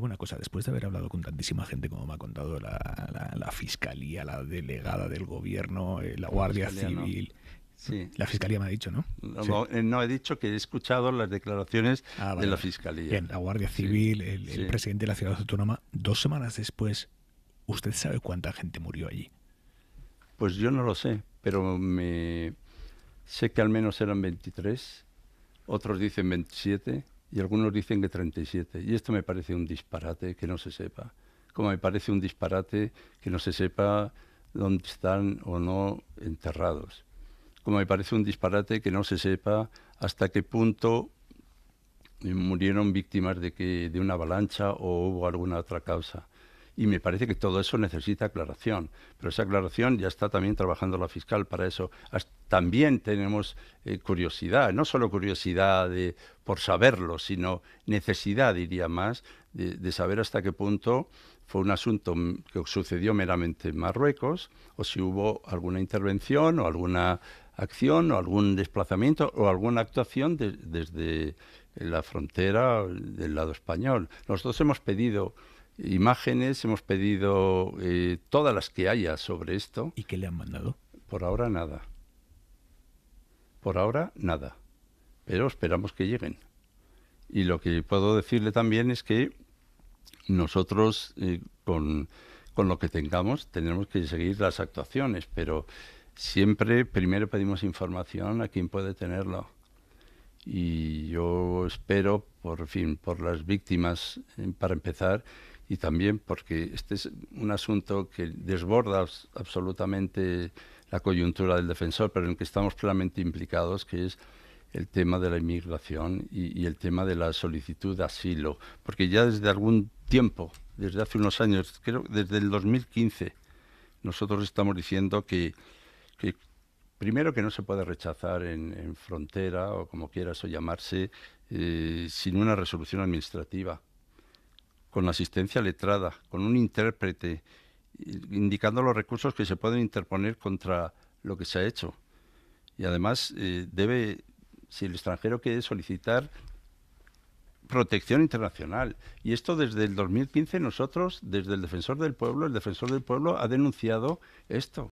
una cosa, después de haber hablado con tantísima gente como me ha contado la, fiscalía, la delegada del gobierno, eh, la Guardia Civil. La fiscalía me ha dicho, ¿no? Eh, no, he dicho que he escuchado las declaraciones ah, de la fiscalía. Bien, la Guardia Civil, el, presidente de la ciudad autónoma. Dos semanas después, ¿usted sabe cuánta gente murió allí? Pues yo no lo sé, pero me... sé que al menos eran 23, otros dicen 27 y algunos dicen que 37. Y esto me parece un disparate que no se sepa, como me parece un disparate que no se sepa dónde están o no enterrados, como me parece un disparate que no se sepa hasta qué punto murieron víctimas de, que, de una avalancha o hubo alguna otra causa. Y me parece que todo eso necesita aclaración. Pero esa aclaración ya está también trabajando la fiscal para eso. También tenemos eh, curiosidad, no solo curiosidad de, por saberlo, sino necesidad, diría más, de, saber hasta qué punto fue un asunto que sucedió meramente en Marruecos, o si hubo alguna intervención o alguna acción o algún desplazamiento o alguna actuación desde la frontera del lado español. Nosotros hemos pedido imágenes, hemos pedido eh, todas las que haya sobre esto. ¿Y qué le han mandado? Por ahora nada. Por ahora nada. Pero esperamos que lleguen. Y lo que puedo decirle también es que nosotros eh, con, con lo que tengamos tenemos que seguir las actuaciones, pero siempre primero pedimos información a quien puede tenerlo y yo espero, por fin, por las víctimas, eh, para empezar, y también porque este es un asunto que desborda absolutamente la coyuntura del defensor, pero en el que estamos plenamente implicados, que es el tema de la inmigración y, el tema de la solicitud de asilo, porque ya desde algún tiempo, desde hace unos años, creo desde el 2015, nosotros estamos diciendo que, primero que no se puede rechazar en, frontera o como quiera eso llamarse, eh, sin una resolución administrativa con asistencia letrada, con un intérprete, indicando los recursos que se pueden interponer contra lo que se ha hecho. Y además eh, debe, si el extranjero quiere solicitar protección internacional. Y esto desde el 2015 nosotros, desde el Defensor del Pueblo, el Defensor del Pueblo ha denunciado esto.